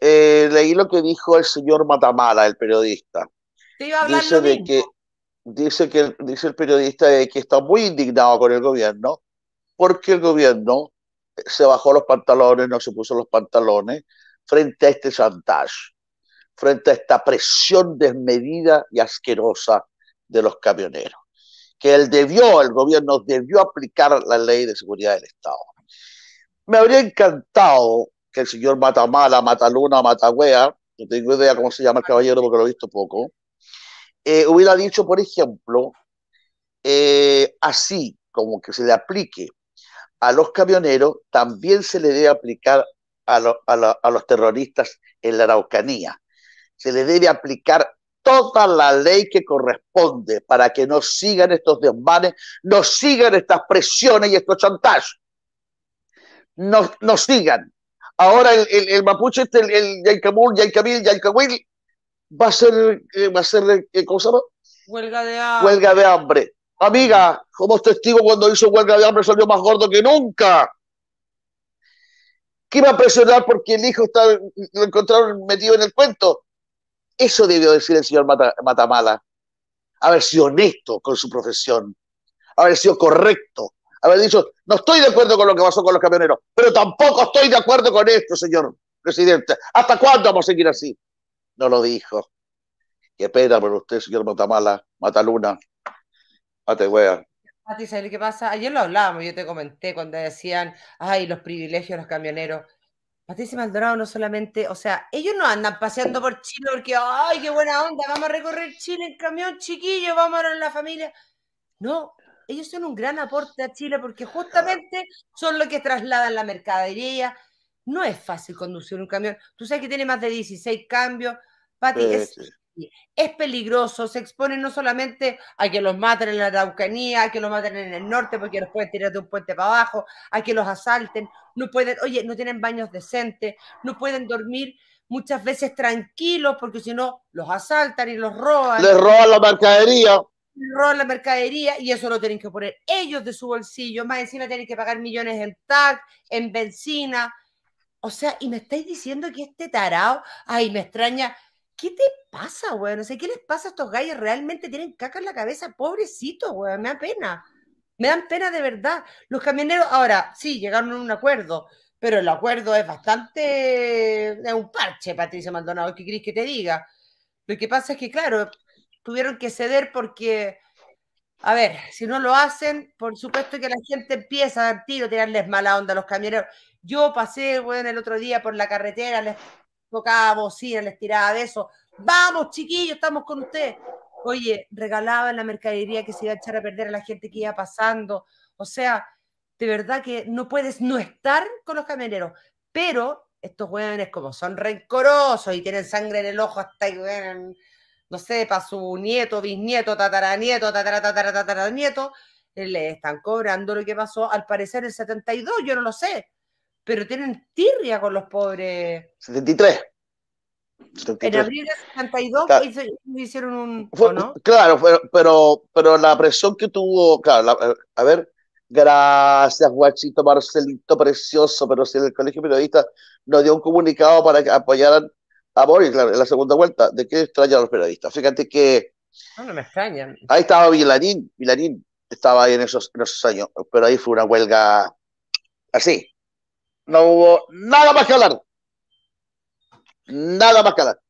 Eh, leí lo que dijo el señor Matamala, el periodista. dice, que, dice, el periodista que está muy indignado con el gobierno porque el gobierno se bajó los pantalones, no se puso los pantalones frente a este chantaje, frente a esta presión desmedida y asquerosa de los camioneros, que él debió, el gobierno debió aplicar la ley de seguridad del Estado. Me habría encantado el señor Matamala, Mataluna, Matagüea, no tengo idea cómo se llama el caballero porque lo he visto poco, eh, hubiera dicho, por ejemplo, eh, así como que se le aplique a los camioneros, también se le debe aplicar a, los terroristas en la Araucanía. Se le debe aplicar toda la ley que corresponde para que no sigan estos desmanes, no sigan estas presiones y estos chantajes. No, no sigan. Ahora el, mapuche, este, el, el Yaicamul, Yaicamil, va a ser, eh, va a ser eh, ¿cómo se llama? Huelga de hambre. Amiga, como testigo cuando hizo huelga de hambre salió más gordo que nunca. ¿Qué iba a presionar porque el hijo está, lo encontraron metido en el cuento. Eso debió decir el señor Mata, Matamala. Haber sido honesto con su profesión. Haber sido correcto haber dicho, no estoy de acuerdo con lo que pasó con los camioneros, pero tampoco estoy de acuerdo con esto, señor presidente. ¿Hasta cuándo vamos a seguir así? No lo dijo. Qué pena por usted, señor Matamala, Mataluna, wea. Mati, pasa? Ayer lo hablábamos, yo te comenté cuando decían, ay, los privilegios de los camioneros. Patricia Maldonado no solamente, o sea, ellos no andan paseando por Chile porque, ay, qué buena onda, vamos a recorrer Chile en camión, chiquillo, vamos a la familia. No, ellos son un gran aporte a Chile porque justamente son los que trasladan la mercadería. No es fácil conducir un camión. Tú sabes que tiene más de 16 cambios. Pati, es, peligroso. Se exponen no solamente a que los maten en la Araucanía, a que los maten en el norte porque los pueden tirar de un puente para abajo, a que los asalten. No pueden, oye, no tienen baños decentes, no pueden dormir muchas veces tranquilos porque si no los asaltan y los roban. Les roban la mercadería roban la mercadería y eso lo tienen que poner ellos de su bolsillo. Más encima tienen que pagar millones en TAC, en benzina. O sea, y me estáis diciendo que este tarao, ay, me extraña. ¿Qué te pasa, weón? No sé, ¿qué les pasa a estos gallos? Realmente tienen caca en la cabeza, Pobrecito, weón, me da pena. Me dan pena de verdad. Los camioneros, ahora, sí, llegaron a un acuerdo, pero el acuerdo es bastante. Es un parche, Patricia Maldonado. ¿Qué querés que te diga? Lo que pasa es que, claro, tuvieron que ceder porque, a ver, si no lo hacen, por supuesto que la gente empieza a dar tiro, tirarles mala onda a los camioneros. Yo pasé, bueno, el otro día por la carretera, les tocaba bocina, les tiraba besos. Vamos, chiquillos, estamos con usted Oye, regalaban la mercadería que se iba a echar a perder a la gente que iba pasando. O sea, de verdad que no puedes no estar con los camioneros. Pero estos jóvenes como son rencorosos y tienen sangre en el ojo hasta que no sé, para su nieto, bisnieto, tataranieto, tatara, tataranieto, le están cobrando lo que pasó, al parecer el 72, yo no lo sé, pero tienen tirria con los pobres. 73. En abril del 72 hicieron un... Claro, pero, pero, la presión que tuvo, claro, a ver, gracias guachito Marcelito, precioso, pero si el Colegio Periodista nos dio un comunicado para que apoyaran Ah, voy, claro, en la segunda vuelta. ¿De qué extraña a los periodistas? Fíjate que. No, no me extrañan. Ahí estaba Vilarín, Vilanín estaba ahí en esos, en esos años, pero ahí fue una huelga así. No hubo nada más que hablar. Nada más que hablar.